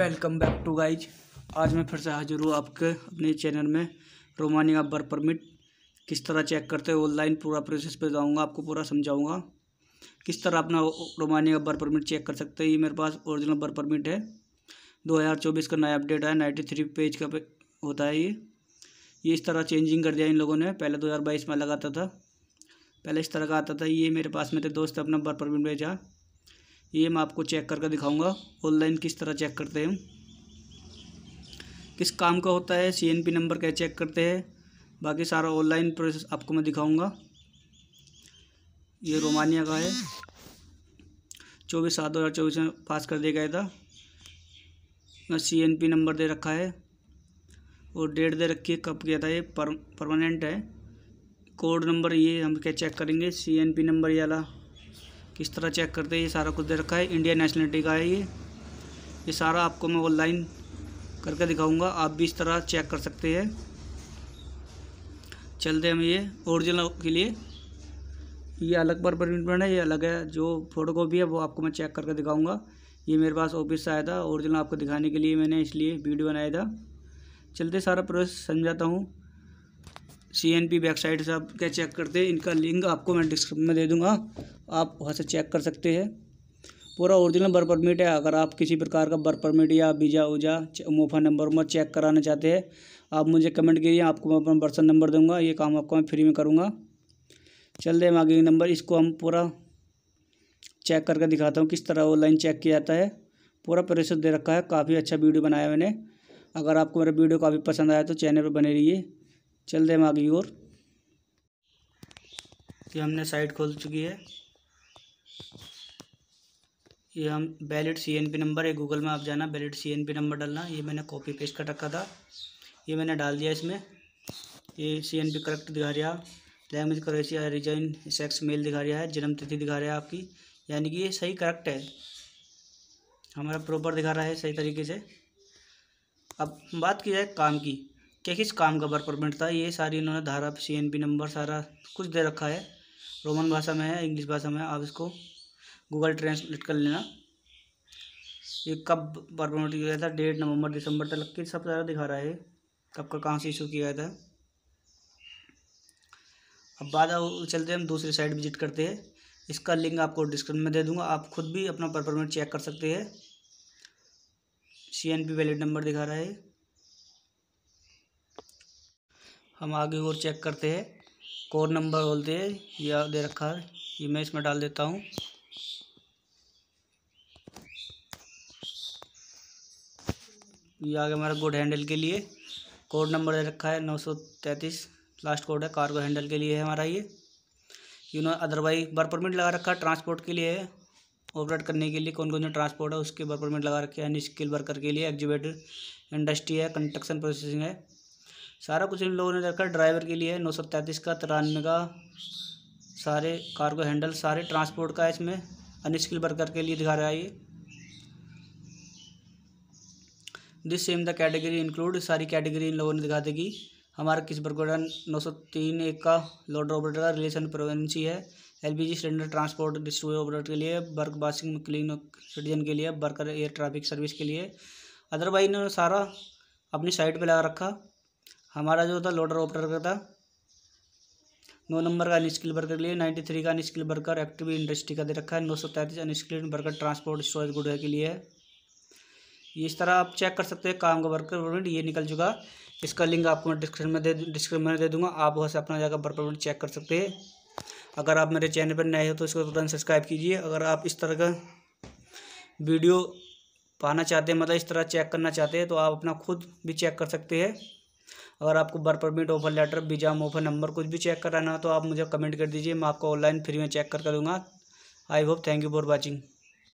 welcome back to guys आज मैं फिर से हाजिर हूँ आपके अपने चैनल में रोमानिया बर्थ परमिट किस तरह चेक करते हैं ऑनलाइन पूरा प्रोसेस पे जाऊँगा आपको पूरा समझाऊँगा किस तरह अपना रोमानिया बर्थ परमिट चेक कर सकते हैं ये मेरे पास ओरिजिनल बर्थ परमिट है 2024 का नया अपडेट है नाइन्टी थ्री पेज का पे होता है ये ये इस तरह चेंजिंग कर दिया इन लोगों ने पहले दो में लगाता था पहले इस तरह का आता था ये मेरे पास में थे दोस्त अपना बर्थ परमिट भेजा ये मैं आपको चेक करके दिखाऊंगा ऑनलाइन किस तरह चेक करते हैं किस काम का होता है सीएनपी नंबर क्या चेक करते हैं बाकी सारा ऑनलाइन प्रोसेस आपको मैं दिखाऊंगा ये रोमानिया का है चौबीस सात दो हज़ार चौबीस में पास कर दिया गया था सी एन पी नंबर दे रखा है और डेट दे रखी है कब किया था ये परमानेंट है कोड नंबर ये हम क्या चेक करेंगे सी एन पी नंबर ये वाला किस तरह चेक करते हैं ये सारा कुछ दे रखा है इंडिया नेशनलिटी का है ये ये सारा आपको मैं ऑनलाइन करके दिखाऊंगा आप भी इस तरह चेक कर सकते हैं चलते हम ये ओरिजिनल के लिए ये अलग पर प्रिंटमेंट है ये अलग है जो फोटो कॉपी है वो आपको मैं चेक करके दिखाऊंगा ये मेरे पास ऑफिस से आया था ओरिजिनल आपको दिखाने के लिए मैंने इसलिए वीडियो बनाया था चलते सारा प्रोसेस समझाता हूँ सी एन पी वेबसाइट से आप क्या चेक करते हैं इनका लिंक आपको मैं डिस्क्रिप्शन में दे दूँगा आप वहाँ से चेक कर सकते हैं पूरा ओरिजिनल बर्थ परमिट है अगर आप किसी प्रकार का बर्थ परमिट या वीज़ा उजा मोफा नंबर उमर चेक कराना चाहते हैं आप मुझे कमेंट कीजिए आपको मैं अपना बर्सन नंबर दूंगा ये काम आपको मैं फ्री में करूँगा चल दे मांगेंगे नंबर इसको हम पूरा चेक करके दिखाता हूँ किस तरह ऑनलाइन चेक किया जाता है पूरा प्रोसेस दे रखा है काफ़ी अच्छा वीडियो बनाया मैंने अगर आपको मेरा वीडियो काफ़ी पसंद आया तो चैनल पर बने रहिए चल दे आगे और ओर हमने साइट खोल चुकी है ये हम valid C N P number है गूगल में आप जाना valid C N P number डालना ये मैंने कॉपी पेस्ट कर रखा था ये मैंने डाल दिया इसमें ये सी एन पी करेक्ट दिखा रहा लैंग्वेज करेंसी रिजाइन सेक्स मेल दिखा रहा है जन्म तिथि दिखा रहा है आपकी यानी कि ये सही करेक्ट है हमारा प्रॉपर दिखा रहा है सही तरीके से अब बात की जाए काम की क्या किस काम का वर्क परमिट था ये सारी इन्होंने धारा सी एन पी नंबर सारा कुछ दे रखा है रोमन भाषा में है इंग्लिश भाषा में आप इसको गूगल ट्रांसलेट कर लेना ये कब परमानेंट किया गया था डेट नवंबर दिसंबर तक के सब सारा दिखा रहा है कब का कहाँ से इशू किया गया था अब बाद चलते हम दूसरी साइड विजिट करते हैं इसका लिंक आपको डिस्क्रिप्शन में दे दूंगा आप खुद भी अपना परमानेंट चेक कर सकते हैं C N P valid number दिखा रहा है हम आगे और चेक करते हैं कोड नंबर बोलते हैं या दे रखा है ये मैं इसमें डाल देता हूँ ये आगे हमारा गुड हैंडल के लिए कोड नंबर दे रखा है नौ सौ तैंतीस लास्ट कोड है कार्गो हैंडल के लिए है हमारा ये यू नो अदरवाइज बर परमिट लगा रखा है ट्रांसपोर्ट के लिए है ऑपरेट करने के लिए कौन कौन से ट्रांसपोर्ट है उसके बर परमिट लगा रखे हैं स्किल वर्कर के लिए एग्जीबेटर इंडस्ट्री है कंस्ट्रक्शन प्रोसेसिंग है सारा कुछ इन लोगों ने रखा ड्राइवर के लिए नौ सौ तैंतीस का तिरानवे का सारे कार्गो हैंडल सारे ट्रांसपोर्ट का है इसमें अनस्किल वर्कर के लिए दिखा रहा है ये this same the category include सारी कैटेगरी इन लोगों ने दिखा देगी हमारा किस प्रकार नौ सौ तीन एक का लोडर ऑपरेटर का रिलेशन प्रोवेंसी है LPG cylinder transport distributor operator के लिए वर्क बासिंग क्लीन सिटीजन के लिए वर्कर एयर ट्रैफिक सर्विस के लिए अदरवाइज इन्होंने सारा अपनी साइट पे लगा रखा हमारा जो था लोडर ऑपरेटर का था नौ नंबर का अनस्किल वर्कर के लिए नाइन्टी थ्री का अनस्किल वर्कर एक्टिव इंडस्ट्री का दे रखा है नौ सौ तैंतीस unskilled worker transport storage good के लिए है इस तरह आप चेक कर सकते हैं काम का वर्कर परमिट ये निकल चुका इसका लिंक आपको मैं डिस्क्रिप्शन में दे डिस्क्रिप्शन में दे दूंगा आप वहाँ से अपना जगह वर्क परमिट चेक कर सकते हैं अगर आप मेरे चैनल पर नए हो तो इसको तुरंत सब्सक्राइब कीजिए अगर आप इस तरह का वीडियो पाना चाहते हैं मतलब इस तरह चेक करना चाहते हैं तो आप अपना खुद भी चेक कर सकते हैं अगर आपको बर permit offer letter visa offer number कुछ भी चेक कराना हो तो आप मुझे कमेंट कर दीजिए मैं आपको ऑनलाइन फ्री में चेक कर दूँगा I hope thank you for watching